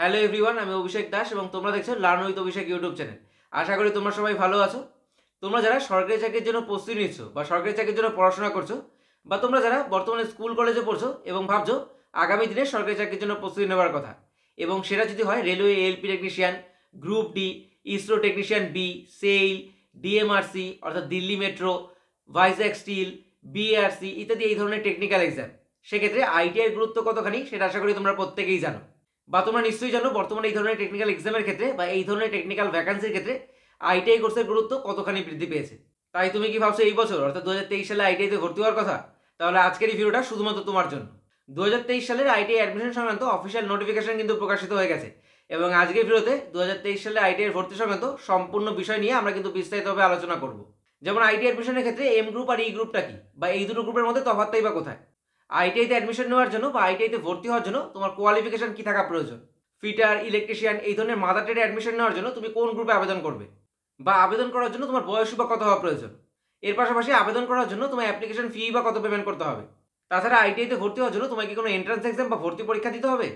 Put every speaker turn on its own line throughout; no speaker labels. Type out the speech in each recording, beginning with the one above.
Hello everyone আমি অভিষেক দাস এবং তোমরা দেখছো learn with Abhishek YouTube channel আশা করি তোমরা সবাই ভালো আছো তোমরা যারা সরকারি চাকরির জন্য প্রস্তুতি নিচ্ছ বা সরকারি চাকরির জন্য পড়াশোনা করছো বা তোমরা যারা বর্তমানে স্কুল কলেজে পড়ছো এবং ভাবছো আগামী দিনে সরকারি চাকরির জন্য প্রস্তুতি নেওয়ার কথা এবং সেটা যদি হয় railway LP technician group D ISRO technician B cell DMRC অর্থাৎ Delhi metro Vizag steel BARC ইত্যাদি এই ধরনের টেকনিক্যাল এক্সাম সেক্ষেত্রে আইটিআই গুরুত্ব কতখানি সেটা আশা করি তোমরা প্রত্যেকেই জানো বা তোমরা নিশ্চয়ই জানো বর্তমানে এই ধরনের টেকনিক্যাল এক্সামের ক্ষেত্রে বা এই ধরনের টেকনিক্যাল ভ্যাকান্সির ক্ষেত্রে আইটিআই কোর্সের গুরুত্ব কতখানি বৃদ্ধি পেয়েছে তাই তুমি কি ভাবছো এই বছর অর্থাৎ দু সালে আইটিআইতে ভর্তি হওয়ার কথা তাহলে আজকের এই ভিডিওটা শুধুমাত্র তোমার জন্য দু সালের আইটিআই অ্যাডমিশন সংক্রান্ত অফিসিয়াল নোটিফিকেশন কিন্তু প্রকাশিত হয়ে গেছে এবং আজকের ভিডিওতে দু সালে আইটিআই ভর্তি সংক্রান্ত সম্পূর্ণ বিষয় নিয়ে আমরা কিন্তু বিস্তারিতভাবে আলোচনা করব যেমন আইটি অ্যাডমিশনের ক্ষেত্রে এম গ্রুপ আর ই e গ্রুপটা কি বা এই দুটো গ্রুপের মধ্যে তফাতটাই বা কোথায় আইটিআইতে অ্যাডমিশন নেওয়ার জন্য বা আইটিআইতে ভর্তি হওয়ার জন্য তোমার কোয়ালিফিকেশন কী থাকা প্রয়োজন ফিটার ইলেকট্রিশিয়ান এই ধরনের মাদার টেডে অ্যাডমিশন নেওয়ার জন্য তুমি কোন গ্রুপে আবেদন করবে বা আবেদন করার জন্য তোমার বয়স বা কত হওয়া প্রয়োজন এর পাশাপাশি আবেদন করার জন্য তোমার অ্যাপ্লিকেশন ফি বা কত পেমেন্ট করতে হবে তাছাড়া আইটিআইতে ভর্তি হওয়ার জন্য তোমাকে কোনো এন্ট্রান্স এক্সাম বা ভর্তি পরীক্ষা দিতে হবে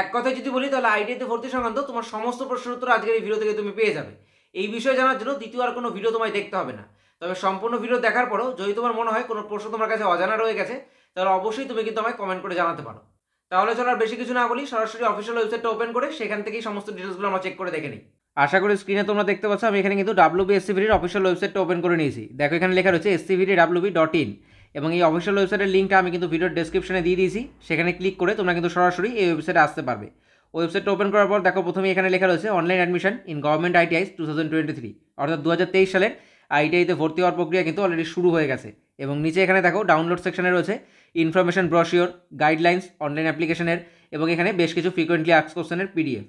এক কথায় যদি বলি তাহলে আইটিআইতে ভর্তি সংক্রান্ত তোমার সমস্ত প্রশ্নের উত্তর আজকের এই ভিডিও থেকে তুমি পেয়ে যাবে এই বিষয়ে জানার জন্য দ্বিতীয় আর কোনো ভিডিও তোমায় দেখতে হবে না তবে সম্পূর্ণ ভিডিও দেখার পরও যদি তোমার মনে হয় কোনো প্রশ্ন তোমার কাছে অজানা রয়ে গেছে তাহলে অবশ্যই তুমি কিন্তু আমায় কমেন্ট করে জানাতে পারো তাহলে চলো আর বেশি কিছু না বলি সরাসরি অফিসিয়াল ওয়েবসাইটটা ওপেন করে সেখান থেকেই সমস্ত ডিটেলসগুলো আমরা চেক করে দেখে নিই আশা করি স্ক্রিনে তোমরা দেখতে পাচ্ছ আমি এখানে কিন্তু ডাব্লুবিএসসিভির অফিসিয়াল ওয়েবসাইটটা ওপেন করে নিয়েছি দেখো এখানে লেখা রয়েছে এসসিভিডি ডাব্লুবি ডট ইন এবং এই অফিসিয়াল ওয়েবসাইটের লিঙ্কটা আমি কিন্তু ভিডিওর ডেসক্রিপশনে দিয়ে দিয়েছি সেখানে ক্লিক করে তোমরা কিন্তু সরাসরি এই ওয়েবসাইটে আসতে পারবে ওয়েবসাইটটা ওপেন করার পর দেখো প্রথমে এখানে লেখা রয়েছে online admission in government ITI two thousand twenty three অর্থাৎ দু হাজার তেইশ সালের আইটিআইতে ভর্তি হওয়ার প্রক্রিয়া কিন্তু অলরেডি শুরু হয়ে গেছে এবং নিচে এখানে দেখো ডাউনলোড সেকশনে রয়েছে ইনফরমেশান ব্রশিওর গাইডলাইন্স অনলাইন অ্যাপ্লিকেশনের এবং এখানে বেশ কিছু ফ্রিকোয়েন্টলি আক্স কোশ্চেনের পিডিএফ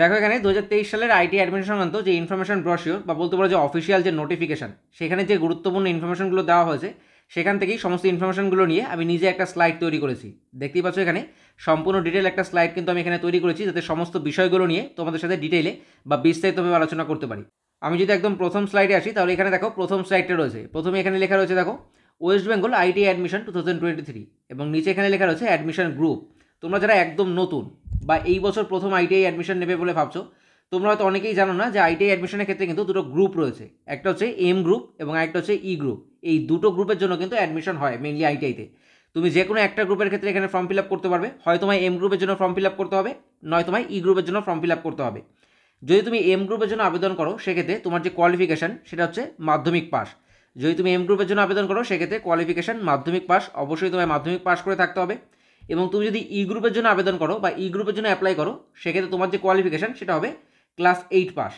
দেখো এখানে দু সালের আইটি অ্যাডমিশন সংক্রান্ত যে ইনফরমেশান ব্রশিওর বা বলতে পারো যে অফিসিয়াল যে নোটিফিকেশান সেখানে যে গুরুত্বপূর্ণ ইনফরমেশানগুলো দেওয়া হয়েছে সেখান থেকেই সমস্ত ইনফরমেশনগুলো নিয়ে আমি নিজে একটা স্লাইড তৈরি করেছি দেখতেই পাচ্ছ এখানে সম্পূর্ণ ডিটেল একটা স্লাইড কিন্তু আমি এখানে তৈরি করেছি যাতে সমস্ত বিষয়গুলো নিয়ে তোমাদের সাথে ডিটেলে বা বিস্তারিতভাবে আলোচনা করতে পারি আমি যদি একদম প্রথম স্লাইডে আসি তাহলে এখানে দেখো প্রথম স্লাইডটা রয়েছে প্রথমে এখানে লেখা রয়েছে দেখো West Bengal IT admission two thousand twenty three এবং নিচে এখানে লেখা রয়েছে অ্যাডমিশন গ্রুপ তোমরা যারা একদম নতুন বা এই বছর প্রথম আইটিআই অ্যাডমিশন নেবে বলে ভাবছো তোমরা হয়তো অনেকেই জানো না যে আইটিআই অ্যাডমিশনের ক্ষেত্রে কিন্তু দুটো গ্রুপ রয়েছে একটা হচ্ছে এম গ্রুপ এবং একটা হচ্ছে ই e গ্রুপ এই দুটো গ্রুপের জন্য কিন্তু অ্যাডমিশন হয় মেনলি আইটিআইতে তুমি যে কোনো একটা গ্রুপের ক্ষেত্রে এখানে ফর্ম ফিল আপ করতে পারবে হয় তোমায় এম গ্রুপের জন্য ফর্ম ফিল আপ করতে হবে নয় তোমায় ই e গ্রুপের জন্য ফর্ম ফিল আপ করতে হবে যদি তুমি এম গ্রুপের জন্য আবেদন করো সেক্ষেত্রে তোমার যে কোয়ালিফিকেশান সেটা হচ্ছে মাধ্যমিক পাস যদি তুমি এম গ্রুপের জন্য আবেদন করো সেক্ষেত্রে কোয়ালিফিকেশান মাধ্যমিক পাস অবশ্যই তোমায় মাধ্যমিক পাস করে থাকতে হবে এবং তুমি যদি ই e গ্রুপের জন্য আবেদন করো বা ই e গ্রুপের জন্য অ্যাপ্লাই করো সেক্ষেত্রে তোমার যে কোয়ালিফিকেশান সেটা হবে ক্লাস এইট পাস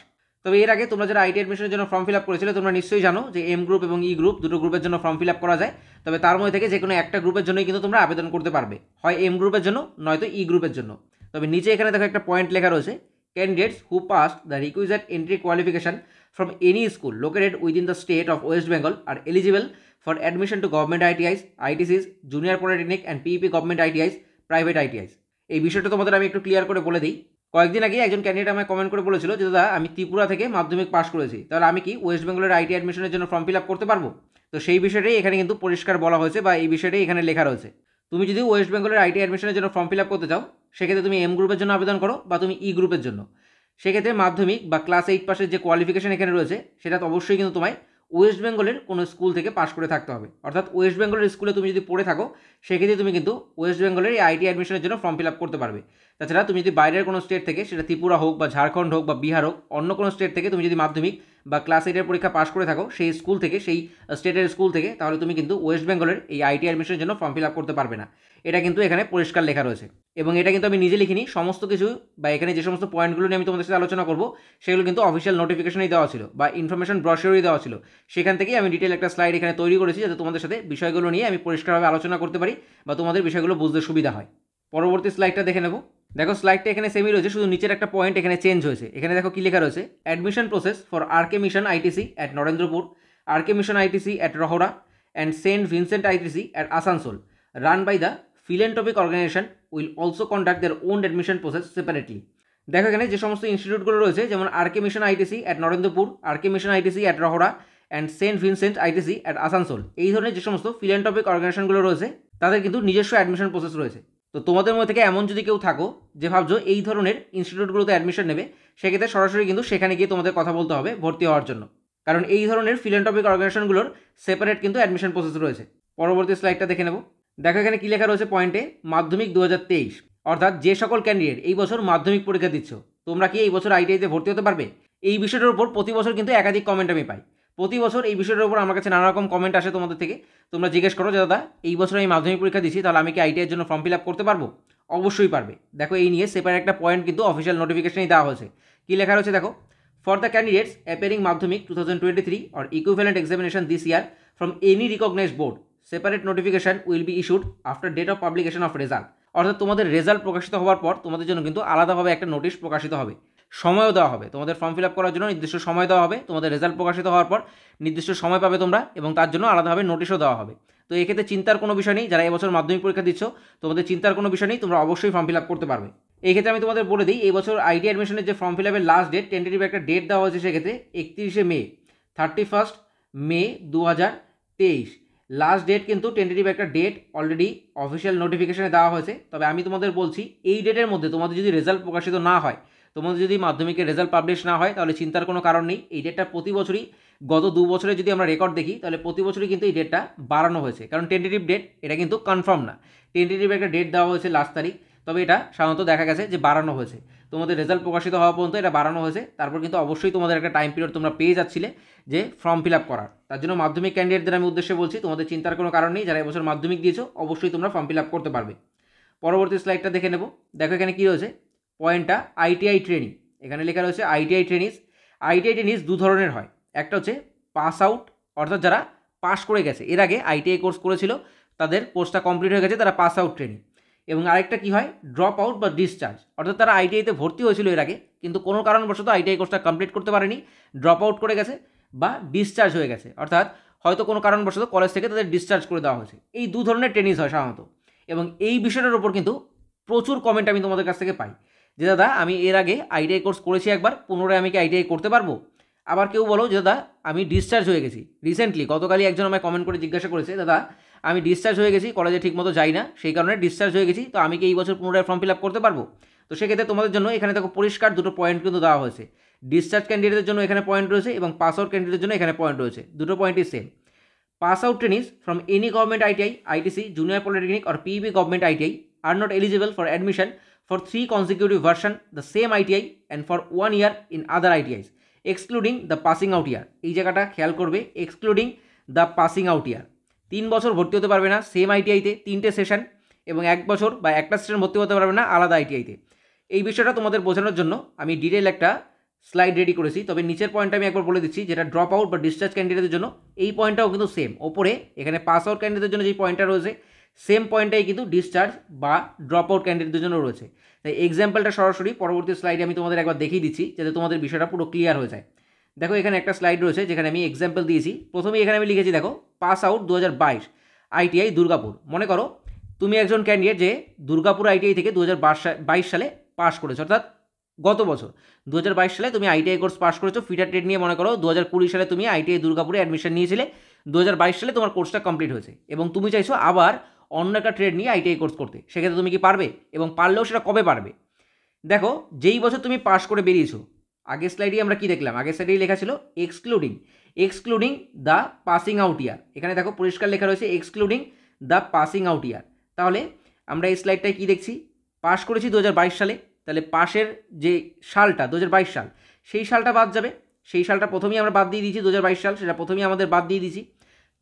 তবে এর আগে তোমরা যারা আইটি অ্যাডমিশনের জন্য ফর্ম ফিল আপ করেছিলে তোমরা নিশ্চয়ই জানো যে এম গ্রুপ এবং ই e গ্রুপ দুটো গ্রুপের জন্য ফর্ম ফিল আপ করা যায় তবে তার মধ্যে থেকে যে কোনো একটা গ্রুপের জন্যই কিন্তু তোমরা আবেদন করতে পারবে হয় এম গ্রুপের জন্য নয়তো ই গ্রুপের জন্য তবে নিচে এখানে দেখো একটা পয়েন্ট লেখা রয়েছে candidates who pass the required entry qualification from any school located within the state of West Bengal are eligible for admission to government ITIs, ITCs, junior polytechnic and PEP e government ITIs, private ITIs. এই বিষয়টা তোমাদের আমি একটু clear করে বলে দিই কয়েকদিন আগে একজন ক্যান্ডিডেট আমায় কমেন্ট করে বলেছিল যে দাদা আমি ত্রিপুরা থেকে মাধ্যমিক পাশ করেছি তাহলে আমি কি ওয়েস্ট বেঙ্গলের আইটি অ্যাডমিশনের জন্য ফর্ম ফিল আপ করতে পারবো তো সেই বিষয়টাই এখানে কিন্তু পরিষ্কার বলা হয়েছে বা এই বিষয়টাই এখানে লেখা রয়েছে তুমি যদি ওয়েস্ট বেঙ্গলের আইটি অ্যাডমিশনের জন্য ফর্ম ফিল আপ করতে চাও সেক্ষেত্রে তুমি এম গ্রুপের জন্য আবেদন করো বা তুমি ই e গ্রুপের জন্য সেক্ষেত্রে মাধ্যমিক বা ক্লাস এইট পাসের যে কোয়ালিফিকেশান এখানে রয়েছে সেটা তো অবশ্যই কিন্তু তোমায় ওয়েস্ট বেঙ্গলের কোনো স্কুল থেকে পাশ করে থাকতে হবে অর্থাৎ ওয়েস্ট বেঙ্গলের স্কুলে তুমি যদি পড়ে থাকো সেক্ষেত্রে তুমি কিন্তু ওয়েস্ট বেঙ্গলের এই আইটি অ্যাডমিশনের জন্য ফর্ম ফিল আপ করতে পারবে তাছাড়া তুমি যদি বাইরের কোনো স্টেট থেকে সেটা ত্রিপুরা হোক বা ঝাড়খণ্ড হোক বা বিহার হোক অন্য কোনো স্টেট থেকে তুমি যদি মাধ্যমিক বা ক্লাস এইটের পরীক্ষা পাশ করে থাকো সেই স্কুল থেকে সেই স্টেটের স্কুল থেকে তাহলে তুমি কিন্তু ওয়েস্ট বেঙ্গলের এই আইটি অ্যাডমিশনের জন্য ফর্ম ফিল আপ করতে পারবে না এটা কিন্তু এখানে পরিষ্কার লেখা রয়েছে এবং এটা কিন্তু আমি নিজে লিখিনি সমস্ত কিছু বা এখানে যে সমস্ত পয়েন্টগুলো নিয়ে আমি তোমাদের সাথে আলোচনা করবো সেগুলো কিন্তু অফিসিয়াল নোটিফিকেশনেই দেওয়া ছিল বা ইনফরমেশন ব্রশেরই দেওয়া ছিল সেখান থেকেই আমি ডিটেল একটা স্লাইড এখানে তৈরি করেছি যাতে তোমাদের সাথে বিষয়গুলো নিয়ে আমি পরিষ্কারভাবে আলোচনা করতে পারি বা তোমাদের বিষয়গুলো বুঝতে সুবিধা হয় পরবর্তী স্লাইডটা দেখে নেবো দেখো স্লাইডটা এখানে সেমই রয়েছে শুধু নিচের একটা পয়েন্ট এখানে চেঞ্জ হয়েছে এখানে দেখো কি লেখা রয়েছে admission process for RK mission ITC at Narendrapur RK mission ITC at Rahara and saint Vincent ITC at Asansol run by the philanthropic organisation will also conduct their own admission process separately দেখো এখানে যে সমস্ত ইনস্টিটিউটগুলো রয়েছে যেমন RK mission ITC at Narendrapur RK mission ITC at Rahara and saint Vincent ITC at Asansol এই ধরনের যে সমস্ত ফিলেন্টপিক অর্গানাইজেশনগুলো রয়েছে তাদের কিন্তু নিজস্ব অ্যাডমিশন প্রসেস রয়েছে তো তোমাদের মধ্যে থেকে এমন যদি কেউ থাকো যে ভাবছো এই ধরনের ইনস্টিটিউটগুলোতে অ্যাডমিশন নেবে সেক্ষেত্রে সরাসরি কিন্তু সেখানে গিয়ে তোমাদের কথা বলতে হবে ভর্তি হওয়ার জন্য কারণ এই ধরনের টপিক অর্গানাইজেশনগুলোর সেপারেট কিন্তু অ্যাডমিশন প্রসেস রয়েছে পরবর্তী স্লাইডটা দেখে নেব দেখো এখানে কী লেখা রয়েছে পয়েন্টে মাধ্যমিক দু অর্থাৎ যে সকল ক্যান্ডিডেট এই বছর মাধ্যমিক পরীক্ষা দিচ্ছ তোমরা কি এই বছর আইটিআইতে ভর্তি হতে পারবে এই বিষয়টার উপর প্রতি বছর কিন্তু একাধিক কমেন্ট আমি পাই প্রতি বছর এই বিষয়টার উপর আমার কাছে নানা রকম কমেন্ট আসে তোমাদের থেকে তোমরা জিজ্ঞেস করো যে দাদা এই বছর আমি মাধ্যমিক পরীক্ষা দিচ্ছি তাহলে আমি কি আইটিআইয়ের জন্য ফর্ম ফিল আপ করতে পারবো অবশ্যই পারবে দেখো এই নিয়ে সেপারেট একটা পয়েন্ট কিন্তু অফিসিয়াল নোটিফিকেশনেই দেওয়া হয়েছে কী লেখা রয়েছে দেখো for the candidates appearing Madhyamik two thousand twenty three or equivalent examination this year from any recognise board separate notification will be issued after date of publication of result অর্থাৎ তোমাদের result প্রকাশিত হওয়ার পর তোমাদের জন্য কিন্তু আলাদাভাবে একটা নোটিশ প্রকাশিত হবে সময়ও দেওয়া হবে তোমাদের ফর্ম ফিল আপ করার জন্য নির্দিষ্ট সময় দেওয়া হবে তোমাদের রেজাল্ট প্রকাশিত হওয়ার পর নির্দিষ্ট সময় পাবে তোমরা এবং তার জন্য আলাদাভাবে নোটিশও দেওয়া হবে তো এক্ষেত্রে চিন্তার কোনো বিষয় নেই যারা এবছর মাধ্যমিক পরীক্ষা দিচ্ছ তোমাদের চিন্তার কোনো বিষয় নেই তোমরা অবশ্যই ফর্ম ফিল আপ করতে পারবে এই ক্ষেত্রে আমি তোমাদের বলে দিই এবছর আইডি অ্যাডমিশনের যে ফর্ম ফিল আপের লাস্ট ডেট টেন্টেটিভ একটা ডেট দেওয়া হয়েছে সেক্ষেত্রে একত্রিশে মে থার্টি ফার্স্ট মে দু হাজার তেইশ লাস্ট ডেট কিন্তু টেন্টেটিভ একটা ডেট অলরেডি অফিসিয়াল নোটিফিকেশানে দেওয়া হয়েছে তবে আমি তোমাদের বলছি এই ডেটের মধ্যে তোমাদের যদি রেজাল্ট প্রকাশিত না হয় তোমাদের যদি মাধ্যমিকের রেজাল্ট পাবলিশ না হয় তাহলে চিন্তার কোনো কারণ নেই এই ডেটটা প্রতি বছরই গত দু বছরে যদি আমরা রেকর্ড দেখি তাহলে প্রতি বছরই কিন্তু এই ডেটটা বাড়ানো হয়েছে কারণ টেন্টেটিভ ডেট এটা কিন্তু কনফার্ম না টেন্টেটিভ একটা ডেট দেওয়া হয়েছে লাস্ট তারিখ তবে এটা সাধারণত দেখা গেছে যে বাড়ানো হয়েছে তোমাদের রেজাল্ট প্রকাশিত হওয়া পর্যন্ত এটা বাড়ানো হয়েছে তারপর কিন্তু অবশ্যই তোমাদের একটা টাইম পিরিয়ড তোমরা পেয়ে যাচ্ছিলে যে ফর্ম ফিল আপ করার তার জন্য মাধ্যমিক ক্যান্ডিডেটদের আমি উদ্দেশ্যে বলছি তোমাদের চিন্তার কোনো কারণ নেই যারা এবছর মাধ্যমিক দিয়েছো অবশ্যই তোমরা ফর্ম ফিল আপ করতে পারবে পরবর্তী স্লাইডটা দেখে নেব দেখো এখানে কী রয়েছে পয়েন্টটা আইটিআই ট্রেনিং এখানে লেখা রয়েছে আইটিআই ট্রেনিস আইটিআই ট্রেনিস দু ধরনের হয় একটা হচ্ছে পাস আউট অর্থাৎ যারা পাস করে গেছে এর আগে আইটিআই কোর্স করেছিল তাদের কোর্সটা কমপ্লিট হয়ে গেছে তারা পাস আউট ট্রেনিং এবং আরেকটা কি হয় ড্রপ আউট বা ডিসচার্জ অর্থাৎ তারা আইটিআইতে ভর্তি হয়েছিল এর আগে কিন্তু কোনো কারণবশত আইটিআই কোর্সটা কমপ্লিট করতে পারেনি ড্রপ আউট করে গেছে বা ডিসচার্জ হয়ে গেছে অর্থাৎ হয়তো কোনো কারণবশত কলেজ থেকে তাদের ডিসচার্জ করে দেওয়া হয়েছে এই দু ধরনের ট্রেনিস হয় সাধারণত এবং এই বিষয়টার উপর কিন্তু প্রচুর কমেন্ট আমি তোমাদের কাছ থেকে পাই যে দাদা আমি এর আগে আইটিআই কোর্স করেছি একবার পুনরায় আমি কি আইটিআই করতে পারবো আবার কেউ বলো যে দাদা আমি ডিসচার্জ হয়ে গেছি রিসেন্টলি গতকালই একজন আমায় কমেন্ট করে জিজ্ঞাসা করেছে দাদা আমি ডিসচার্জ হয়ে গেছি কলেজে ঠিকমতো যাই না সেই কারণে ডিসচার্জ হয়ে গেছি তো আমি কি এই বছর পুনরায় ফর্ম ফিল আপ করতে পারবো তো সেক্ষেত্রে তোমাদের জন্য এখানে দেখো পরিষ্কার দুটো পয়েন্ট কিন্তু দেওয়া হয়েছে ডিসচার্জ ক্যান্ডিডেটের জন্য এখানে পয়েন্ট রয়েছে এবং পাস আউট ক্যান্ডিডেটের জন্য এখানে পয়েন্ট রয়েছে দুটো পয়েন্টই same pass out trainees from any government ITI ITC junior polytechnic আর PB government ITI are not eligible for admission for 3 consecutive version the same ITI and for 1 year in other ITIs excluding the passing out year এই জায়গাটা খেয়াল করবে excluding the passing out year তিন বছর ভর্তি হতে পারবে না সেম আইটিআইতে তিনটে সেশন এবং এক বছর বা একটা সেশন ভর্তি হতে পারবে না আলাদা আইটিআইতে এই বিষয়টা তোমাদের বোঝানোর জন্য আমি ডিটেল একটা স্লাইড রেডি করেছি তবে নিচের পয়েন্টটা আমি একবার বলে দিচ্ছি যেটা ড্রপ আউট বা ডিসচার্জ ক্যান্ডিডেটের জন্য এই পয়েন্টটাও কিন্তু সেম ওপরে এখানে পাস আউট ক্যান্ডিডেটের জন্য যে পয়েন্টটা রয়েছে সেম পয়েন্টেই কিন্তু ডিসচার্জ বা ড্রপ আউট ক্যান্ডিডেট দুজনও রয়েছে তাই এক্সাম্পলটা সরাসরি পরবর্তী স্লাইডে আমি তোমাদের একবার দেখিয়ে দিচ্ছি যাতে তোমাদের বিষয়টা পুরো ক্লিয়ার হয়ে যায় দেখো এখানে একটা স্লাইড রয়েছে যেখানে আমি এক্সাম্পল দিয়েছি প্রথমেই এখানে আমি লিখেছি দেখো পাস আউট দু আইটিআই দুর্গাপুর মনে করো তুমি একজন ক্যান্ডিডেট যে দুর্গাপুর আইটিআই থেকে দু সালে পাশ করেছো অর্থাৎ গত বছর দু সালে তুমি আইটিআই কোর্স পাশ করেছো ফিটার ট্রেড নিয়ে মনে করো দু সালে তুমি আইটিআই দুর্গাপুরে অ্যাডমিশন নিয়েছিলে দু সালে তোমার কোর্সটা কমপ্লিট হয়েছে এবং তুমি চাইছো আবার অন্য একটা ট্রেড নিয়ে আইটিআই কোর্স করতে সেক্ষেত্রে তুমি কি পারবে এবং পারলেও সেটা কবে পারবে দেখো যেই বছর তুমি পাস করে বেরিয়েছো আগের স্লাইডে আমরা কি দেখলাম আগের স্লাইডেই লেখা ছিল excluding excluding the passing out year এখানে দেখো পরিষ্কার লেখা রয়েছে excluding the passing out year তাহলে আমরা এই স্লাইডটায় কী দেখছি পাস করেছি দু সালে তাহলে পাশের যে সালটা দু সাল সেই সালটা বাদ যাবে সেই সালটা প্রথমেই আমরা বাদ দিয়ে দিয়েছি দু সাল সেটা প্রথমেই আমাদের বাদ দিয়ে দিয়েছি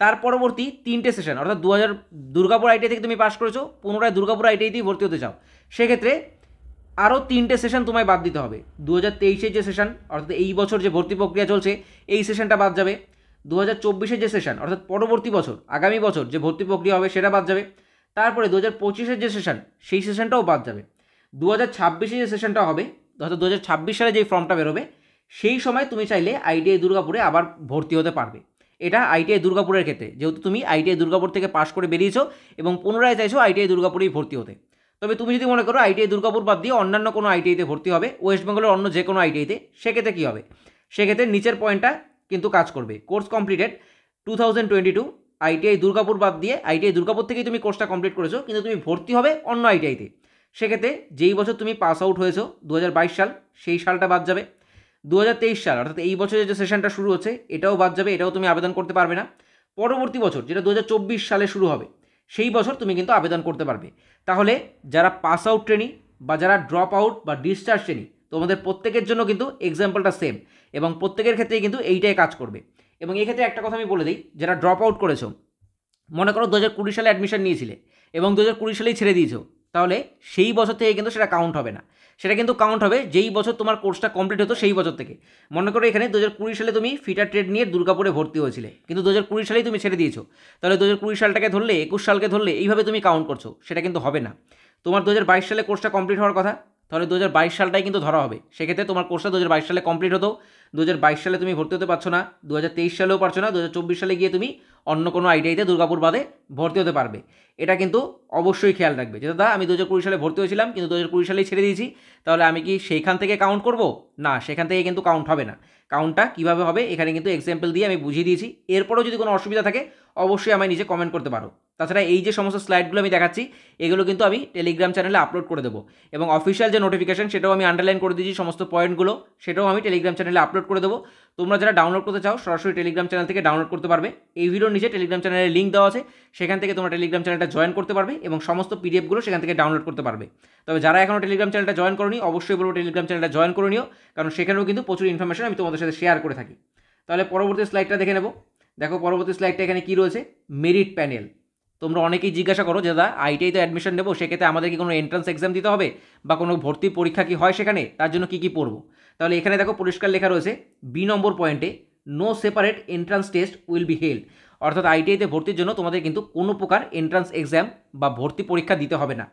তার পরবর্তী তিনটে সেশন অর্থাৎ দু হাজার দুর্গাপুর আইটিআই থেকে তুমি পাশ করেছো পুনরায় দুর্গাপুর আইটিআইতেই ভর্তি হতে চাও সেক্ষেত্রে আরও তিনটে সেশন তোমায় বাদ দিতে হবে দু হাজার তেইশের যে সেশন অর্থাৎ এই বছর যে ভর্তি প্রক্রিয়া চলছে এই সেশনটা বাদ যাবে দু হাজার চব্বিশের যে সেশন অর্থাৎ পরবর্তী বছর আগামী বছর যে ভর্তি প্রক্রিয়া হবে সেটা বাদ যাবে তারপরে দু হাজার পঁচিশের যে সেশন সেই সেশনটাও বাদ যাবে দু হাজার ছাব্বিশে যে সেশনটা হবে অর্থাৎ দু হাজার ছাব্বিশ সালে যে ফর্মটা বেরোবে সেই সময় তুমি চাইলে আইটিআই দুর্গাপুরে আবার ভর্তি হতে পারবে এটা আইটিআই দুর্গাপুরের ক্ষেত্রে যেহেতু তুমি আইটিআই দুর্গাপুর থেকে পাশ করে বেরিয়েছো এবং পুনরায় চাইছো আইটিআই দুর্গাপুরেই ভর্তি হতে তবে তুমি যদি মনে করো আইটিআই দুর্গাপুর বাদ দিয়ে অন্যান্য কোনো আইটিআইতে ভর্তি হবে ওয়েস্ট বেঙ্গলের অন্য যে কোনো আইটিআইতে সেক্ষেত্রে কী হবে সেক্ষেত্রে নিচের পয়েন্টটা কিন্তু কাজ করবে course completed two thousand twenty two ITI Durgapur বাদ দিয়ে আইটিআই দুর্গাপুর থেকেই তুমি কোর্সটা কমপ্লিট করেছো কিন্তু তুমি ভর্তি হবে অন্য আইটিআইতে সেক্ষেত্রে যেই বছর তুমি পাস আউট হয়েছো দু সাল সেই সালটা বাদ যাবে দু সাল অর্থাৎ এই বছরের যে সেশনটা শুরু হচ্ছে এটাও বাদ যাবে এটাও তুমি আবেদন করতে পারবে না পরবর্তী বছর যেটা দু সালে শুরু হবে সেই বছর তুমি কিন্তু আবেদন করতে পারবে তাহলে যারা পাস আউট ট্রেনিং বা যারা ড্রপ আউট বা ডিসচার্জ ট্রেনিং তোমাদের প্রত্যেকের জন্য কিন্তু এক্সাম্পলটা সেম এবং প্রত্যেকের ক্ষেত্রেই কিন্তু এইটাই কাজ করবে এবং এক্ষেত্রে একটা কথা আমি বলে দিই যারা ড্রপ আউট করেছো মনে করো দু সালে অ্যাডমিশন নিয়েছিলে এবং দু সালেই ছেড়ে দিয়েছো তাহলে সেই বছর থেকে কিন্তু সেটা কাউন্ট হবে না সেটা কিন্তু কাউন্ট হবে যেই বছর তোমার কোর্সটা কমপ্লিট হতো সেই বছর থেকে মনে করো এখানে দু সালে তুমি ফিটার ট্রেড নিয়ে দুর্গাপুরে ভর্তি হয়েছিলে কিন্তু দু হাজার সালেই তুমি ছেড়ে দিয়েছো তাহলে দু সালটাকে ধরলে একুশ সালকে ধরলে এইভাবে তুমি কাউন্ট করছো সেটা কিন্তু হবে না তোমার দু সালে কোর্সটা কমপ্লিট হওয়ার কথা তাহলে দু সালটাই কিন্তু ধরা হবে সেক্ষেত্রে তোমার কোর্সটা দু সালে কমপ্লিট হতো দু সালে তুমি ভর্তি হতে পারছো না দু সালেও পারছো না দু সালে গিয়ে তুমি অন্য কোনো আইটিআইতে দুর্গাপুর বাদে ভর্তি হতে পারবে এটা কিন্তু অবশ্যই খেয়াল রাখবে যে দাদা আমি দু সালে ভর্তি হয়েছিলাম কিন্তু দু হাজার সালেই ছেড়ে দিয়েছি তাহলে আমি কি সেইখান থেকে কাউন্ট করব না সেখান থেকে কিন্তু কাউন্ট হবে না কাউন্টটা কীভাবে হবে এখানে কিন্তু এক্সাম্পল দিয়ে আমি বুঝিয়ে দিয়েছি এরপরেও যদি কোনো অসুবিধা থাকে অবশ্যই আমায় নিজে কমেন্ট করতে পারো তাছাড়া এই যে সমস্ত স্লাইডগুলো আমি দেখাচ্ছি এগুলো কিন্তু আমি টেলিগ্রাম চ্যানেলে আপলোড করে দেবো এবং অফিসিয়াল যে নোটিফিকেশান সেটাও আমি আন্ডারলাইন করে দিয়েছি সমস্ত পয়েন্টগুলো সেটাও আমি টেলিগ্রাম চ্যানেলে আপলোড করে দেবো তোমরা যারা ডাউনলোড করতে চাও সরাসরি টেলিগ্রাম চ্যানেল থেকে ডাউনলোড করতে পারবে এই ভিডিওর নিচে টেলিগ্রাম চ্যানেলের লিঙ্ক দেওয়া আছে সেখান থেকে তোমরা টেলিগ্রাম চ্যানেলটা জয়েন করতে পারবে এবং সমস্ত পিডিএফগুলো সেখান থেকে ডাউনলোড করতে পারবে তবে যারা এখনও টেলিগ্রাম চ্যানেলটা জয়েন করনি অবশ্যই বলবো টেলিগ্রাম চ্যানেলটা জয়েন করে নিও কারণ সেখানেও কিন্তু প্রচুর ইনফরমেশন আমি তোমাদের সাথে শেয়ার করে থাকি তাহলে পরবর্তী স্লাইডটা দেখে নেবো দেখো পরবর্তী স্লাইডটা এখানে কি রয়েছে মেরিট প্যানেল তোমরা অনেকেই জিজ্ঞাসা করো যে দাদা আইটিআই তো অ্যাডমিশন নেবো সেক্ষেত্রে আমাদের কি কোনো এন্ট্রান্স এক্সাম দিতে হবে বা কোনো ভর্তি পরীক্ষা কি হয় সেখানে তার জন্য কি কি পড়বো তাহলে এখানে দেখো পরিষ্কার লেখা রয়েছে বি নম্বর পয়েন্টে no separate entrance test will be held অর্থাৎ আইটিআইতে ভর্তির জন্য তোমাদের কিন্তু কোনো প্রকার এন্ট্রান্স এক্সাম বা ভর্তি পরীক্ষা দিতে হবে না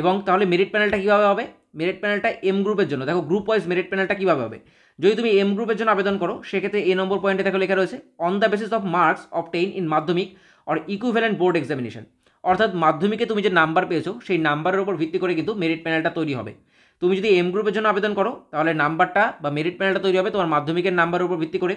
এবং তাহলে মেরিট প্যানেলটা কীভাবে হবে মেরিট প্যানেলটা এম গ্রুপের জন্য দেখো গ্রুপ ওয়াইজ মেরিট প্যানেলটা কীভাবে হবে যদি তুমি এম গ্রুপের জন্য আবেদন করো সেক্ষেত্রে এ নম্বর পয়েন্টে দেখো লেখা রয়েছে on the basis of marks obtain in Madhyamik or equivalent board examination অর্থাৎ মাধ্যমিকে তুমি যে নাম্বার পেয়েছো সেই নাম্বারের উপর ভিত্তি করে কিন্তু মেরিট প্যানেলটা তৈরি হবে তুমি যদি এম গ্রুপের জন্য আবেদন করো তাহলে নাম্বারটা বা মেরিট প্যানেলটা তৈরি হবে তোমার মাধ্যমিকের নাম্বারের উপর ভিত্তি করে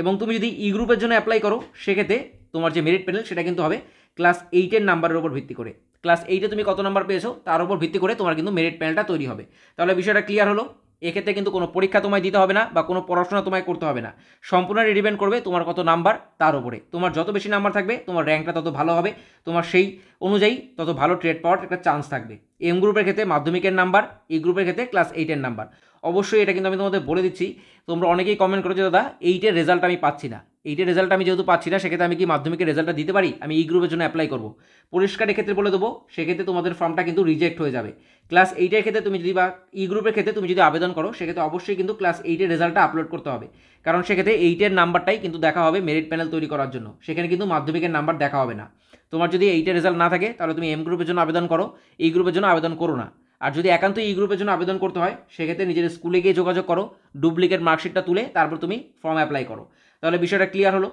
এবং তুমি যদি ই e গ্রুপের জন্য অ্যাপ্লাই করো সেক্ষেত্রে তোমার যে মেরিট প্যানেল সেটা কিন্তু হবে ক্লাস এইটের নাম্বারের উপর ভিত্তি করে ক্লাস এইটে তুমি কত নাম্বার পেয়েছো তার উপর ভিত্তি করে তোমার কিন্তু মেরিট প্যানেলটা তৈরি হবে তাহলে বিষয়টা ক্লিয়ার হলো এক্ষেত্রে কিন্তু কোনো পরীক্ষা তোমায় দিতে হবে না বা কোনো পড়াশোনা তোমায় করতে হবে না সম্পূর্ণ ডিপেন্ড করবে তোমার কত নাম্বার তার উপরে তোমার যত বেশি নাম্বার থাকবে তোমার র্যাঙ্কটা তত ভালো হবে তোমার সেই অনুযায়ী তত ভালো ট্রেড পাওয়ার একটা চান্স থাকবে এম গ্রুপের ক্ষেত্রে মাধ্যমিকের নাম্বার ই গ্রুপের ক্ষেত্রে ক্লাস এইটের নাম্বার অবশ্যই এটা কিন্তু আমি তোমাদের বলে দিচ্ছি তোমরা অনেকেই কমেন্ট করেছো দাদা এইটের রেজাল্ট আমি পাচ্ছি না এইটের রেজাল্ট আমি যেহেতু পাচ্ছি না সেক্ষেত্রে আমি কি মাধ্যমিকের রেজাল্টটা দিতে পারি আমি এই গ্রুপের জন্য অ্যাপ্লাই করবো পরিষ্কারের ক্ষেত্রে বলে দেবো সেক্ষেত্রে তোমাদের ফর্মটা কিন্তু রিজেক্ট হয়ে যাবে ক্লাস এইটের ক্ষেত্রে তুমি যদি বা ই e গ্রুপের ক্ষেত্রে তুমি যদি আবেদন করো সেক্ষেত্রে অবশ্যই কিন্তু ক্লাস এইটের রেজাল্টটা আপলোড করতে হবে কারণ সেক্ষেত্রে এইটের নাম্বারটাই কিন্তু দেখা হবে মেরিট প্যানেল তৈরি করার জন্য সেখানে কিন্তু মাধ্যমিকের নাম্বার দেখা হবে না তোমার যদি এইটের রেজাল্ট না থাকে তাহলে তুমি এম গ্রুপের জন্য আবেদন করো e এই গ্রুপের জন্য আবেদন করো না আর যদি একান্ত ই e গ্রুপের জন্য আবেদন করতে হয় সেক্ষেত্রে নিজের স্কুলে গিয়ে যোগাযোগ করো ডুপ্লিকেট মার্কশিটটা তুলে তারপর তুমি ফর্ম অ্যাপ্লাই করো তাহলে বিষয়টা ক্লিয়ার হলো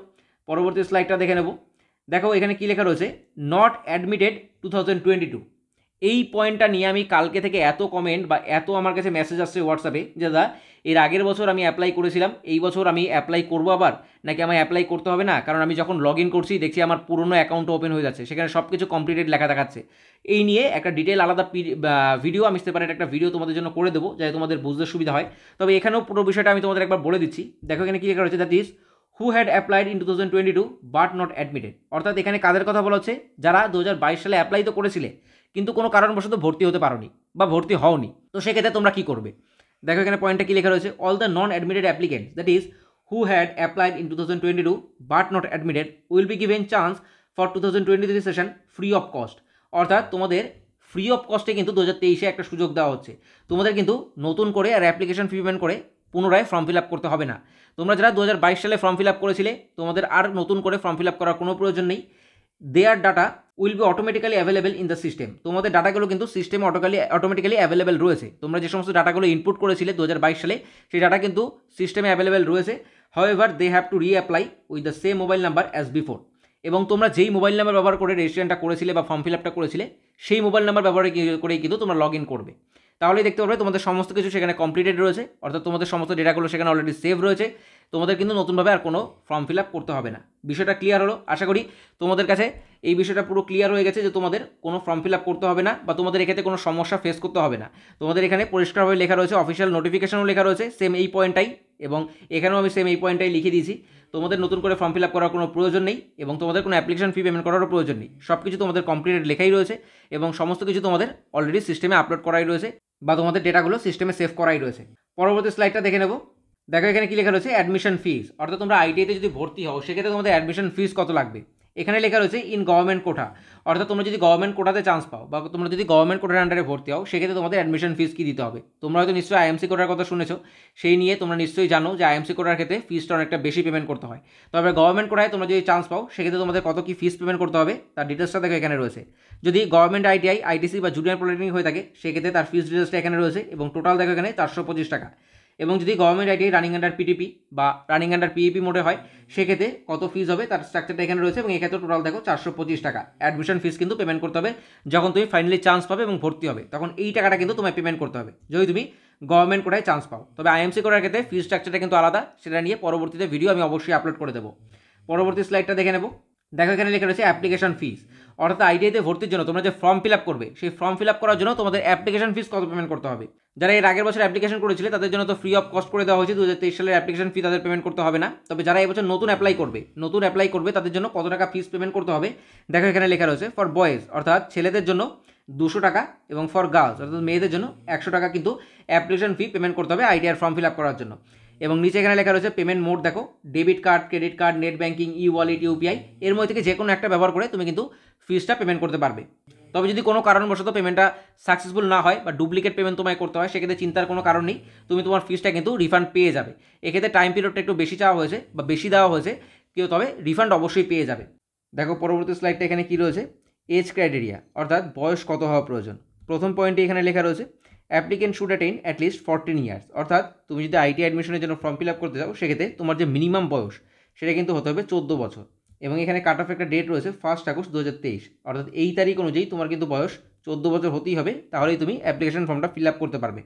পরবর্তী স্লাইডটা দেখে নেব দেখো এখানে কী লেখা রয়েছে not admitted two twenty two এই পয়েন্টটা নিয়ে আমি কালকে থেকে এত কমেন্ট বা এত আমার কাছে মেসেজ আসছে হোয়াটসঅ্যাপে যে দাদা এর আগের বছর আমি অ্যাপ্লাই করেছিলাম এই বছর আমি অ্যাপ্লাই করবো আবার নাকি আমায় অ্যাপ্লাই করতে হবে না কারণ আমি যখন লগ ইন করছি দেখছি আমার পুরনো অ্যাকাউন্ট ওপেন হয়ে যাচ্ছে সেখানে সব কিছু কমপ্লিটেড লেখা দেখাচ্ছে এই নিয়ে একটা ডিটেল আলাদা ভিডিও আমি পারি একটা ভিডিও তোমাদের জন্য করে দেবো যাতে তোমাদের বুঝতে সুবিধা হয় তবে এখানেও পুরো বিষয়টা আমি তোমাদের একবার বলে দিচ্ছি দেখো এখানে কী লেখা রয়েছে that is who had applied in two thousand twenty two but not admitted অর্থাৎ এখানে কাদের কথা বলা হচ্ছে যারা দু হাজার বাইশ সালে অ্যাপ্লাই তো করেছিলে কিন্তু কোনো কারণবশত ভর্তি হতে পারো বা ভর্তি হওনি তো সেক্ষেত্রে তোমরা কী করবে দেখো এখানে পয়েন্টটা কী লেখা রয়েছে all the non admitted applicant that is who had applied in two thousand twenty two but not admitted will be given chance for two thousand twenty three session free of cost অর্থাৎ তোমাদের free of কস্টে কিন্তু দু হাজার তেইশে একটা সুযোগ দেওয়া হচ্ছে তোমাদের কিন্তু নতুন করে আর অ্যাপ্লিকেশন ফি পেমেন্ট করে পুনরায় ফর্ম ফিল করতে হবে না তোমরা যারা দু সালে ফর্ম ফিল করেছিলে তোমাদের আর নতুন করে ফর্ম ফিল করার কোনো প্রয়োজন নেই their data will be automatically available in the system তোমাদের ডাটাগুলো কিন্তু সিস্টেমে অটোকালি অটোমেটিক্যালি অ্যাভেলেবেল রয়েছে তোমরা যে সমস্ত ডাটাগুলো ইনপুট করেছিলে দু সালে সেই ডাটা কিন্তু সিস্টেমে অ্যাভেলেবেল রয়েছে however they have to reapply with the same mobile number as before এবং তোমরা যেই মোবাইল নাম্বার ব্যবহার করে রেজিস্ট্রেশনটা করেছিলে বা ফর্ম ফিল আপটা করেছিলে সেই মোবাইল নাম্বার ব্যবহার করে কিন্তু তোমরা লগ ইন করবে তাহলেই দেখতে পারবে তোমাদের সমস্ত কিছু সেখানে কমপ্লিটেড রয়েছে অর্থাৎ তোমাদের সমস্ত ডেটাগুলো সেখানে অলরেডি সেভ রয়েছে তোমাদের কিন্তু নতুনভাবে আর কোনো ফর্ম ফিল আপ করতে হবে না বিষয়টা ক্লিয়ার হলো আশা করি তোমাদের কাছে এই বিষয়টা পুরো ক্লিয়ার হয়ে গেছে যে তোমাদের কোনো ফর্ম ফিল আপ করতে হবে না বা তোমাদের এক্ষেত্রে কোনো সমস্যা ফেস করতে হবে না তোমাদের এখানে পরিষ্কারভাবে লেখা রয়েছে অফিসিয়াল নোটিফিকেশনও লেখা রয়েছে সেম এই পয়েন্টটাই এবং এখানেও আমি সেম এই পয়েন্টটাই লিখে দিয়েছি তোমাদের নতুন করে ফর্ম ফিল আপ করার কোনো প্রয়োজন নেই এবং তোমাদের কোনো অ্যাপ্লিকেশন ফি পেমেন্ট করারও প্রয়োজন নেই সব কিছু তোমাদের কমপ্লিটেড লেখাই রয়েছে এবং সমস্ত কিছু তোমাদের অলরেডি সিস্টেমে আপলোড করাই রয়েছে বা তোমাদের ডেটাগুলো সিস্টেমে সেভ করাই রয়েছে পরবর্তী স্লাইডটা দেখে নেব দেখো এখানে কী লেখা রয়েছে অ্যাডমিশন ফিস অর্থাৎ তোমরা আইটিআইতে যদি ভর্তি হও সেক্ষেত্রে তোমাদের অ্যাডমিশন ফিস কত লাগবে এখানে লেখা রয়েছে ইন গভর্নমেন্ট কোটা অর্থাৎ তোমরা যদি গভর্নমেন্ট কোটাতে চান্স পাও বা তোমরা যদি গভর্নমেন্ট কোটার আন্ডারে ভর্তি হও সেক্ষেত্রে তোমাদের অ্যাডমিশন ফিস কী দিতে হবে তোমরা হয়তো নিশ্চয়ই আইএমসি কোটার কথা শুনেছো সেই নিয়ে তোমরা নিশ্চয়ই জানো যে আইএমসি কোটার ক্ষেত্রে ফিসটা অনেকটা বেশি পেমেন্ট করতে হয় তবে গভর্নমেন্ট কোটায় তোমরা যদি চান্স পাও সেক্ষেত্রে তোমাদের কত কী ফিস পেমেন্ট করতে হবে তার ডিটেলসটা দেখো এখানে রয়েছে যদি গভর্নমেন্ট আইটিআই আইটিসি বা জুনিয়র পলিটেকনিক হয়ে থাকে সেক্ষেত্রে তার ফিস ডিটেলসটা এখানে রয়েছে এবং টোটাল দেখো এখানে চারশো পঁচিশ টাকা এবং যদি government ITI running under PTP বা রানিং আন্ডার পিইপি মোডে হয় সেক্ষেত্রে কত ফিজ হবে তার স্ট্রাকচারটা এখানে রয়েছে এবং এক্ষেত্রে টোটাল দেখো চারশো পঁচিশ টাকা অ্যাডমিশন ফিজ কিন্তু পেমেন্ট করতে হবে যখন তুমি ফাইনালি চান্স পাবে এবং ভর্তি হবে তখন এই টাকাটা কিন্তু তোমায় পেমেন্ট করতে হবে যদি তুমি গভর্নমেন্ট কোটায় চান্স পাও তবে আইএমসি করার ক্ষেত্রে ফিজ স্ট্রাকচারটা কিন্তু আলাদা সেটা নিয়ে পরবর্তীতে ভিডিও আমি অবশ্যই আপলোড করে দেবো পরবর্তী স্লাইডটা দেখে নেব দেখো এখানে লেখা রয়েছে অ্যাপ্লিকেশন ফিজ অর্থাৎ আইটিআইতে ভর্তির জন্য তোমরা যে ফর্ম ফিল আপ করবে সেই ফর্ম ফিল আপ করার জন্য তোমাদের অ্যাপ্লিকেশন ফিস কত পেমেন্ট করতে হবে যারা এর আগের বছর অ্যাপ্লিকেশন করেছিলে তাদের জন্য তো ফ্রি অফ কস্ট করে দেওয়া হয়েছে দু সালের অ্যাপ্লিকেশন ফি তাদের পেমেন্ট করতে হবে না তবে যারা এবছর নতুন অ্যাপ্লাই করবে নতুন অ্যাপ্লাই করবে তাদের জন্য কত টাকা ফিস পেমেন্ট করতে হবে দেখো এখানে লেখা রয়েছে ফর বয়েজ অর্থাৎ ছেলেদের জন্য দুশো টাকা এবং ফর গার্লস অর্থাৎ মেয়েদের জন্য একশো টাকা কিন্তু অ্যাপ্লিকেশন ফি পেমেন্ট করতে হবে আইটিআর ফর্ম ফিল আপ করার জন্য এবং নিচে এখানে লেখা রয়েছে পেমেন্ট মোড দেখো debit card credit card net banking e wallet UPI এর মধ্যে থেকে যে কোনো একটা ব্যবহার করে তুমি কিন্তু ফিজটা পেমেন্ট করতে পারবে তবে যদি কোনো কারণবশত পেমেন্টটা সাকসেসফুল না হয় বা ডুপ্লিকেট পেমেন্ট তোমায় করতে হয় সেক্ষেত্রে চিন্তার কোনো কারণ নেই তুমি তোমার ফিজটা কিন্তু রিফান্ড পেয়ে যাবে এক্ষেত্রে টাইম পিরিয়ডটা একটু বেশি চাওয়া হয়েছে বা বেশি দেওয়া হয়েছে কেউ তবে রিফান্ড অবশ্যই পেয়ে যাবে দেখো পরবর্তী স্লাইডটা এখানে কী রয়েছে এজ ক্রাইটেরিয়া অর্থাৎ বয়স কত হওয়া প্রয়োজন প্রথম পয়েন্টে এখানে লেখা রয়েছে applicant should attain at least fourteen years অর্থাৎ তুমি যদি আইটি অ্যাডমিশনের জন্য ফর্ম ফিল আপ করতে চাও সেক্ষেত্রে তোমার যে মিনিমাম বয়স সেটা কিন্তু হতে হবে চোদ্দো বছর এবং এখানে কাট অফ একটা ডেট রয়েছে ফার্স্ট আগস্ট দু অর্থাৎ এই তারিখ অনুযায়ী তোমার কিন্তু বয়স চোদ্দ বছর হতেই হবে তাহলেই তুমি অ্যাপ্লিকেশন ফর্মটা ফিল আপ করতে পারবে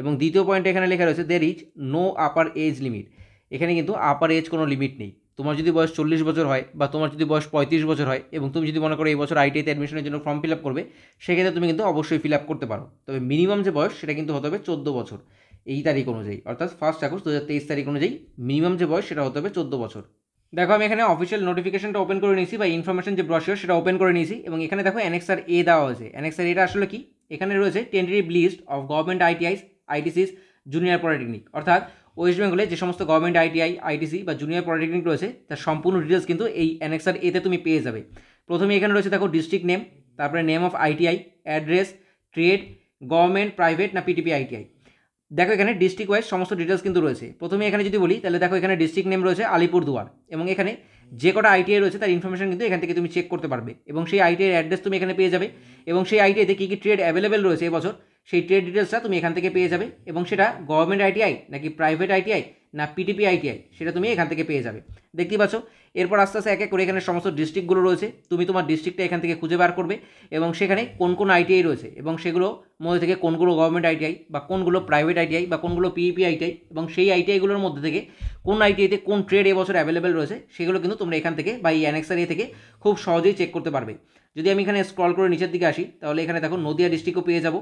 এবং দ্বিতীয় পয়েন্টে এখানে লেখা রয়েছে there is no upper age limit এখানে কিন্তু আপার এজ কোনো লিমিট নেই তোমার যদি বয়স চল্লিশ বছর হয় বা তোমার যদি বয়স পঁয়ত্রিশ বছর হয় এবং তুমি যদি মনে করো এই বছর আইটিআইতে অ্যাডমিশনের জন্য ফর্ম ফিল আপ করবে সেক্ষেত্রে তুমি কিন্তু অবশ্যই ফিল আপ করতে পারো তবে মিনিমাম যে বয়স সেটা কিন্তু হতে হবে চোদ্দ বছর এই তারিখ অনুযায়ী অর্থাৎ ফার্স্ট আগস্ট দু তারিখ অনুযায়ী মিনিমাম যে বয়স সেটা হতে হবে চোদ্দ বছর দেখো আমি এখানে অফিসিয়াল নোটিফিকেশনটা ওপেন করে নিয়েছি বা ইনফরমেশন যে ব্রশিও সেটা ওপেন করে নিয়েছি এবং এখানে দেখো অ্যানেক্সার এ দেওয়া হয়েছে অ্যানেক্সার এটা আসলে কি এখানে রয়েছে tentative list of government ITIs ITCs junior polytechnic অর্থাৎ ওয়েস্ট বেঙ্গলে যে সমস্ত গভর্নমেন্ট আইটিআই আইটিসি বা জুনিয়র পলিটেকনিক রয়েছে তার সম্পূর্ণ ডিটেলস কিন্তু এই অ্যানেক্সার এতে তুমি পেয়ে যাবে প্রথমে এখানে রয়েছে দেখো ডিস্ট্রিক্ট নেম তারপরে name of ITI address trade government private না পিটিপি আইটিআই দেখো এখানে ডিস্ট্রিক্ট ওয়াইজ সমস্ত ডিটেলস কিন্তু রয়েছে প্রথমে এখানে যদি বলি তাহলে দেখো এখানে ডিস্ট্রিক্ট নেম রয়েছে আলিপুরদুয়ার এবং এখানে যে কটা আইটিআই রয়েছে তার ইনফরমেশন কিন্তু এখান থেকে তুমি চেক করতে পারবে এবং সেই আইটিআইয়ের অ্যাড্রেস তুমি এখানে পেয়ে যাবে এবং সেই আইটিআইতে কী কী ট্রেড অ্যাভেলেবেল রয়েছে এবছর সেই ট্রেড ডিটেলসটা তুমি এখান থেকে পেয়ে যাবে এবং সেটা গভর্নমেন্ট আইটিআই নাকি প্রাইভেট আইটিআই না পিটিপি আইটিআই সেটা তুমি এখান থেকে পেয়ে যাবে দেখতেই পাচ্ছ এরপর আস্তে আস্তে এক এক করে এখানে সমস্ত ডিস্ট্রিক্টগুলো রয়েছে তুমি তোমার ডিস্ট্রিক্টটা এখান থেকে খুঁজে বার করবে এবং সেখানে কোন কোন আইটিআই রয়েছে এবং সেগুলো মধ্যে থেকে কোনগুলো গভর্নমেন্ট আইটিআই বা কোনগুলো প্রাইভেট আইটিআই বা কোনগুলো পিইপি আইটিআই e এবং সেই আইটিআইগুলোর মধ্যে থেকে কোন আইটিআইতে কোন ট্রেড এবছর অ্যাভেলেবেল রয়েছে সেগুলো কিন্তু তোমরা এখান থেকে বা এই অ্যানেক্সার এ থেকে খুব সহজেই চেক করতে পারবে যদি আমি এখানে স্ক্রল করে নিচের দিকে আসি তাহলে এখানে দেখো নদিয়া ডিস্ট্রিক্টও পেয়ে যাবো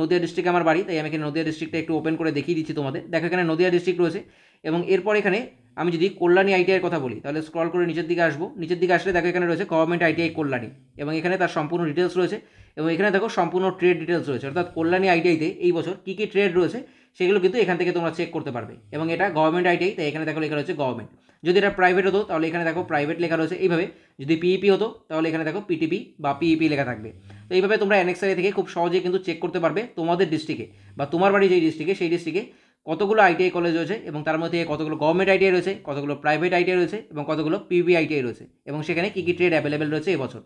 নদিয়া ডিস্ট্রিক্ট আমার বাড়ি তাই আমি এখানে নদিয়া ডিস্ট্রিক্টটা একটু ওপেন করে দেখিয়ে দিচ্ছি তোমাদের দেখো এখানে নদিয়া ডিস্ট্রিক্ট রয়েছে এবং এরপর এখানে আমি যদি কল্যাণী আইটিআইয়ের কথা বলি তাহলে স্ক্রল করে নিচের দিকে আসবো নিচের দিকে আসলে দেখো এখানে রয়েছে গভর্নমেন্ট আইটিআই কল্যাণী এবং এখানে তার সম্পূর্ণ ডিটেলস রয়েছে এবং এখানে দেখো সম্পূর্ণ ট্রেড ডিটেলস রয়েছে অর্থাৎ কল্যাণী আইটিআইতে এই বছর কী কী ট্রেড রয়েছে সেগুলো কিন্তু এখান থেকে তোমরা চেক করতে পারবে এবং এটা গভর্নমেন্ট আইটিআই তাই এখানে দেখো লেখা রয়েছে গভর্নমেন্ট যদি এটা প্রাইভেট হতো তাহলে এখানে দেখো প্রাইভেট লেখা রয়েছে এইভাবে যদি পিইপি e হতো তাহলে এখানে দেখো পিটিপি বা পিইপি e লেখা থাকবে তো এইভাবে তোমরা এনএক্সআই থেকে খুব সহজে কিন্তু চেক করতে পারবে তোমাদের ডিস্ট্রিক্টে বা তোমার বাড়ি যেই ডিস্ট্রিক্টে সেই ডিস্ট্রিক্টে কতগুলো আইটিআই কলেজ রয়েছে এবং তার মধ্যে কতগুলো গভর্নমেন্ট আইটিআই রয়েছে কতগুলো প্রাইভেট আইটিআই রয়েছে এবং কতগুলো পিবি আইটিআই রয়েছে এবং সেখানে কী কী ট্রেড অ্যাভেলেবেল রয়েছে এবছর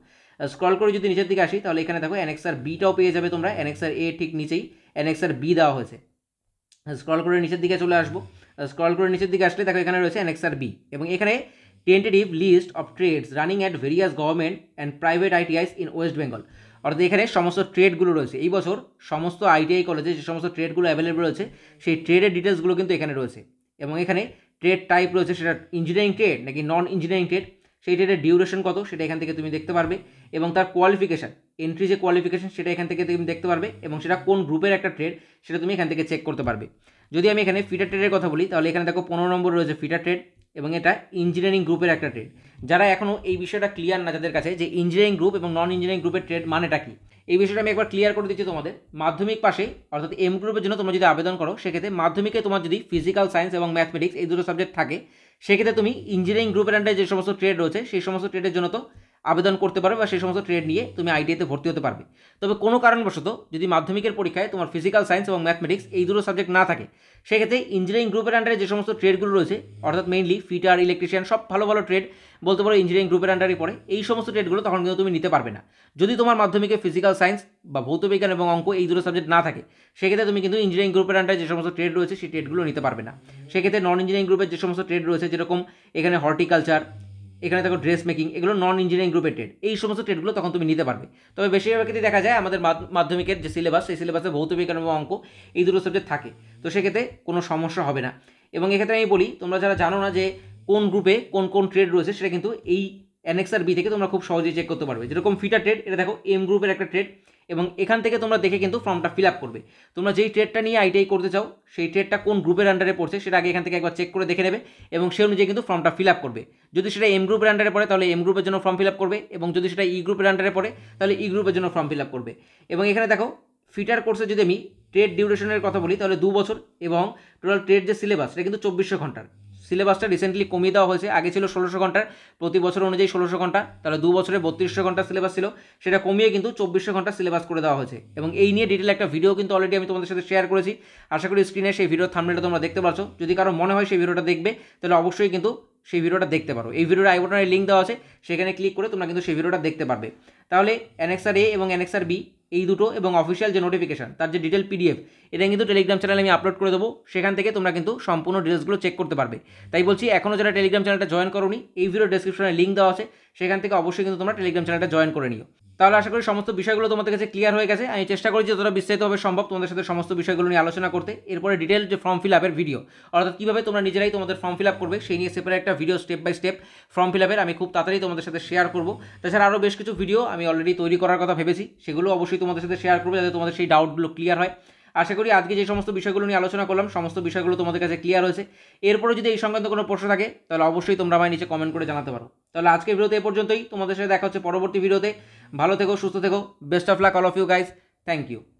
স্ক্রল করে যদি নিচের দিকে আসি তাহলে এখানে দেখো অ্যানেক্সার বিটাও পেয়ে যাবে তোমরা অ্যানেক্সার এ ঠিক নিচেই অ্যানেক্সার বি দেওয়া হয়েছে স্ক্রল করে নিচের দিকে চলে আসবো স্ক্রল করে নিচের দিকে আসলে দেখো এখানে রয়েছে অ্যানেক্সার বি এবং এখানে tentative list of trades running at various government and private ITIs in West Bengal অর্থাৎ এখানে সমস্ত ট্রেডগুলো রয়েছে এই বছর সমস্ত আইটিআই কলেজে যে সমস্ত ট্রেডগুলো অ্যাভেলেবল রয়েছে সেই ট্রেডের ডিটেলসগুলো কিন্তু এখানে রয়েছে এবং এখানে ট্রেড টাইপ রয়েছে সেটা ইঞ্জিনিয়ারিং ট্রেড নাকি নন ইঞ্জিনিয়ারিং ট্রেড সেই ট্রেডের ডিউরেশন কত সেটা এখান থেকে তুমি দেখতে পারবে এবং তার কোয়ালিফিকেশান এন্ট্রি যে কোয়ালিফিকেশান সেটা এখান থেকে তুমি দেখতে পারবে এবং সেটা কোন গ্রুপের একটা ট্রেড সেটা তুমি এখান থেকে চেক করতে পারবে যদি আমি এখানে ফিটার ট্রেডের কথা বলি তাহলে এখানে দেখো পনেরো নম্বর রয়েছে ফিটার ট্রেড এবং এটা ইঞ্জিনিয়ারিং গ্রুপের একটা ট্রেড যারা এখনও এই বিষয়টা ক্লিয়ার না যাদের কাছে যে ইঞ্জিনিয়ারিং গ্রুপ এবং নন ইঞ্জিনিয়ারিং গ্রুপের ট্রেড মানেটা কি এই বিষয়টা আমি একবার ক্লিয়ার করে দিচ্ছি তোমাদের মাধ্যমিক পাশে অর্থাৎ এম গ্রুপের জন্য তোমরা যদি আবেদন করো সেক্ষেত্রে মাধ্যমিকে তোমার যদি ফিজিক্যাল সায়েন্স এবং ম্যাথমেটিক্স এই দুটো সাবজেক্ট থাকে সেক্ষেত্রে তুমি ইঞ্জিনিয়ারিং গ্রুপের আন্ডারে যে সমস্ত ট্রেড রয়েছে সেই সমস্ত ট্রেডের জন্য তো আবেদন করতে পারবে বা সেই সমস্ত ট্রেড নিয়ে তুমি আইটিআইতে ভর্তি হতে পারবে তবে কোনো কারণবশত যদি মাধ্যমিকের পরীক্ষায় তোমার ফিজিক্যাল সায়েন্স এবং ম্যাথমেটিক্স এই দুটো সাবজেক্ট না থাকে সেক্ষেত্রে ইঞ্জিনিয়ারিং গ্রুপের আন্ডারে যে সমস্ত ট্রেডগুলো রয়েছে অর্থাৎ মেইনলি ফিটার ইলেকট্রিশিয়ান সব ভালো ভালো ট্রেড বলতে পারো ইঞ্জিনিয়ারিং গ্রুপের আন্ডারে পড়ে এই সমস্ত ট্রেডগুলো তখন কিন্তু তুমি নিতে পারবে না যদি তোমার মাধ্যমিকে ফিজিক্যাল সায়েন্স বা ভৌত বিজ্ঞান এবং অঙ্ক এই দুটো সাবজেক্ট না থাকে সেক্ষেত্রে তুমি কিন্তু ইঞ্জিনিয়ারিং গ্রুপের আন্ডারে যে সমস্ত ট্রেড রয়েছে সেই ট্রেডগুলো নিতে পারবে না সেক্ষেত্রে নন ইঞ্জিনিয়ারিং গ্রুপের যে সমস্ত ট্রেড রয়েছে যেরকম এখানে হর্টিকালচার এখানে দেখো ড্রেস মেকিং এগুলো নন ইঞ্জিনিয়ারিং গ্রুপের ট্রেড এই সমস্ত ট্রেডগুলো তখন তুমি নিতে পারবে তবে বেশিরভাগ ক্ষেত্রে দেখা যায় আমাদের মাধ্যমিকের যে সিলেবাস সেই সিলেবাসে ভৌত বিজ্ঞান এবং অঙ্ক এই দুটো সাবজেক্ট থাকে তো সেক্ষেত্রে কোনো সমস্যা হবে না এবং এক্ষেত্রে আমি বলি তোমরা যারা জানো না যে কোন গ্রুপে কোন কোন ট্রেড রয়েছে সেটা কিন্তু এই আর বি থেকে তোমরা খুব সহজেই চেক করতে পারবে যেরকম ফিটা ট্রেড এটা দেখো এম গ্রুপের একটা ট্রেড এবং এখান থেকে তোমরা দেখে কিন্তু ফর্মটা ফিল আপ করবে তোমরা যেই ট্রেডটা নিয়ে আইটিআই করতে চাও সেই ট্রেডটা কোন গ্রুপের আন্ডারে পড়ছে সেটা আগে এখান থেকে একবার চেক করে দেখে নেবে এবং সে অনুযায়ী কিন্তু ফর্মটা ফিল আপ করবে যদি সেটা এম গ্রুপের আন্ডারে পড়ে তাহলে এম গ্রুপের জন্য ফর্ম ফিল আপ করবে এবং যদি সেটা ই গ্রুপের আন্ডারে পড়ে তাহলে ই e গ্রুপের জন্য ফর্ম ফিল আপ করবে এবং এখানে দেখো ফিটার কোর্সে যদি আমি ট্রেড ডিউরেশনের কথা বলি তাহলে দু বছর এবং টোটাল ট্রেড যে সিলেবাস সেটা কিন্তু চব্বিশশো ঘন্টার সিলেবাসটা রিসেন্টলি কমিয়ে দেওয়া হয়েছে আগে ছিল ষোলোশো ঘন্টার প্রতি বছর অনুযায়ী ষোলোশো ঘন্টা তাহলে দু বছরে বত্রিশশো ঘন্টা সিলেবাস ছিল সেটা কমিয়ে কিন্তু চব্বিশশো ঘন্টা সিলেবাস করে দেওয়া হয়েছে এবং এই নিয়ে ডিটেল একটা ভিডিও কিন্তু অলরেডি আমি তোমাদের সাথে শেয়ার করেছি আশা করি স্ক্রিনে সেই ভিডিও থামনেটা তোমরা দেখতে পাচ্ছ যদি কারো মনে হয় সেই ভিডিওটা দেখবে তাহলে অবশ্যই কিন্তু সেই ভিডিওটা দেখতে পারো এই ভিডিওর আই বটনের লিঙ্ক দেওয়া আছে সেখানে ক্লিক করে তোমরা কিন্তু সেই ভিডিওটা দেখতে পারবে তাহলে অ্যানেক্সার এ এবং অ্যানেক্সার বি এই দুটো এবং অফিসিয়াল যে নোটিফিকেশান তার যে ডিটেল পিডিএফ এটা কিন্তু টেলিগ্রাম চ্যানেলে আমি আপলোড করে দেবো সেখান থেকে তোমরা কিন্তু সম্পূর্ণ ডিটেলসগুলো চেক করতে পারবে তাই বলছি এখনও যারা টেলিগ্রাম চ্যানেলটা জয়েন করোনি এই ভিডিও ডিসক্রিপশনে লিঙ্ক দেওয়া আছে সেখান থেকে অবশ্যই কিন্তু তোমরা টেলিগ্রাম চ্যানেলটা জয়েন করে নিও তাহলে আশা করি সমস্ত বিষয়গুলো তোমাদের কাছে ক্লিয়ার হয়ে গেছে আমি চেষ্টা করি যতটা বিস্তারিতভাবে সম্ভব তোমাদের সাথে সমস্ত বিষয়গুলো নিয়ে আলোচনা করতে এরপরে ডিটেল যে ফর্ম ফিল আপের ভিডিও অর্থাৎ কীভাবে তোমরা নিজেরাই তোমাদের ফর্ম ফিল আপ করবে সেই নিয়ে সেপারে একটা video step by step form fill আপের আমি খুব তাড়াতাড়ি তোমাদের সাথে শেয়ার করবো তাছাড়া আরও বেশ কিছু ভিডিও আমি অলরেডি তৈরি করার কথা ভেবেছি সেগুলো অবশ্যই তোমাদের সাথে শেয়ার করবো যাতে তোমাদের সেই ডাউটগুলো ক্লিয়ার হয় আশা করি আজকে যে সমস্ত বিষয়গুলো নিয়ে আলোচনা করলাম সমস্ত বিষয়গুলো তোমাদের কাছে ক্লিয়ার হয়েছে এরপরে যদি এই সংক্রান্ত কোনো প্রশ্ন থাকে তাহলে অবশ্যই তোমরা আমায় নিচে কমেন্ট করে জানাতে পারো তাহলে আজকের ভিডিওতে এ পর্যন্তই তোমাদের সাথে দেখা হচ্ছে পরবর্তী ভিডিওতে ভালো থেকো সুস্থ থেকো best of luck all of you guys thank you